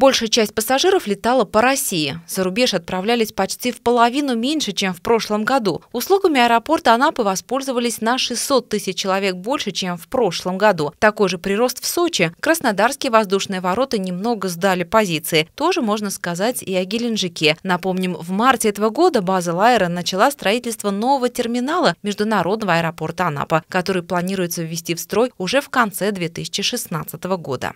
Большая часть пассажиров летала по России. За рубеж отправлялись почти в половину меньше, чем в прошлом году. Услугами аэропорта Анапы воспользовались на 600 тысяч человек больше, чем в прошлом году. Такой же прирост в Сочи. Краснодарские воздушные ворота немного сдали позиции. Тоже можно сказать и о Геленджике. Напомним, в марте этого года база Лайера начала строительство нового терминала международного аэропорта Анапа, который планируется ввести в строй уже в конце 2016 года.